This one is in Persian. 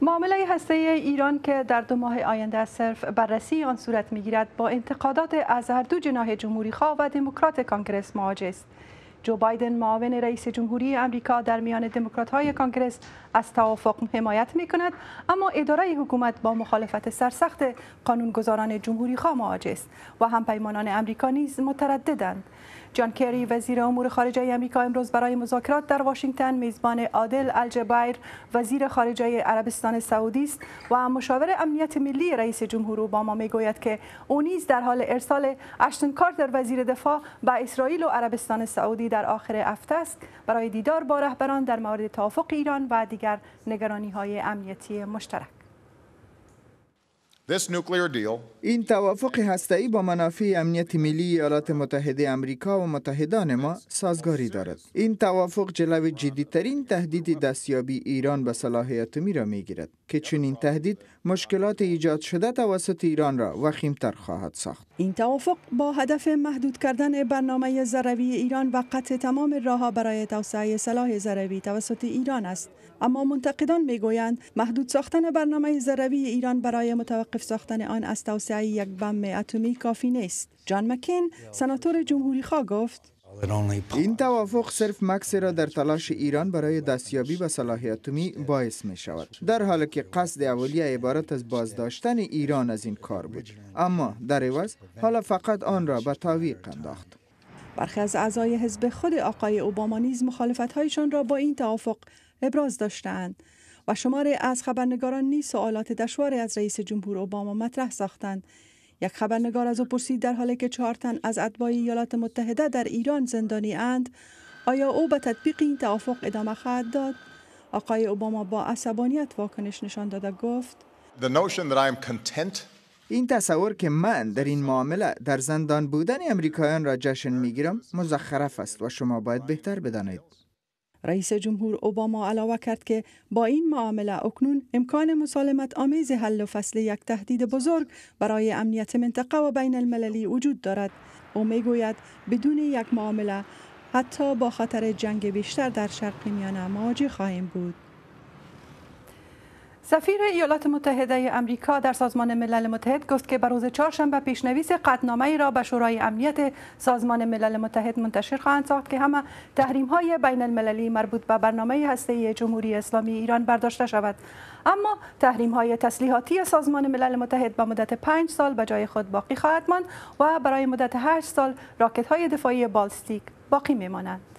معامله هسته ایران که در دو ماه آینده صرف بررسی آن صورت میگیرد با انتقادات از هر دو جناح جمهوری خواه و دموکرات کانگرس مواجه است جو بایدن معاون رئیس جمهوری آمریکا در میان های کانگرس از توافق حمایت کند، اما اداره حکومت با مخالفت سرسخت قانونگذاران جمهوری خواه مواجه است و همپیمانان امریکا نیز مترددند جان کری وزیر امور خارجه آمریکا امروز برای مذاکرات در واشنگتن میزبان عادل الجبایر وزیر خارجه عربستان سعودی است و مشاور امنیت ملی رئیس جمهور با ما میگوید که او نیز در حال ارسال اشتن کارتر وزیر دفاع به اسرائیل و عربستان سعودی در در آخر هفته است برای دیدار با رهبران در مورد توافق ایران و دیگر نگرانی های امنیتی مشترک این توافق هسته‌ای با منافع امنیت ملی ایالات متحده امریکا و متحدان ما سازگاری دارد. این توافق جلو جدیترین تهدید دستیابی ایران به صلاح اتمی را گیرد که این تهدید مشکلات ایجاد شده توسط ایران را وخیمتر خواهد ساخت. این توافق با هدف محدود کردن برنامه زروی ایران و قطع تمام راهها برای توسعه صلاح ضروی توسط ایران است. اما منتقدان گویند محدود ساختن برنامه ضروی ایران برای متوقف متوقف ساختن آن از توسعه یک بم اتمی کافی نیست. جان مکین، سناتور جمهوری خواه گفت این توافق صرف مکسی را در تلاش ایران برای دستیابی به سلاح اتمی باعث می شود در حالی که قصد اولیه عبارت از بازداشتن ایران از این کار بود اما در عوض حالا فقط آن را به تعویق انداخت برخی از اعضای حزب خود آقای اوباما نیز مخالفتهایشان را با این توافق ابراز داشتند و شماره از خبرنگاران نیز سوالات دشواری از رئیس جمهور اوباما مطرح ساختند یک خبرنگار از او پرسید در حالی که چهار تن از اتباع ایالات متحده در ایران زندانی اند آیا او به تطبیق این توافق ادامه خواهد داد آقای اوباما با عصبانیت واکنش نشان داده گفت این تصور که من در این معامله در زندان بودن امریکایان را جشن میگیرم مزخرف است و شما باید بهتر بدانید رئیس جمهور اوباما علاوه کرد که با این معامله اکنون امکان مسالمت آمیز حل و فصل یک تهدید بزرگ برای امنیت منطقه و بین المللی وجود دارد او میگوید بدون یک معامله حتی با خطر جنگ بیشتر در شرق میانه مواجه خواهیم بود سفیر ایالات متحده آمریکا امریکا در سازمان ملل متحد گفت که به روز چهارشنبه پیشنویس قطنامه ای را به شورای امنیت سازمان ملل متحد منتشر خواهند ساخت که همه تحریم های بین المللی مربوط به برنامه هسته جمهوری اسلامی ایران برداشته شود اما تحریم های تسلیحاتی سازمان ملل متحد به مدت پنج سال به جای خود باقی خواهد ماند و برای مدت هشت سال راکت های دفاعی بالستیک باقی میمانند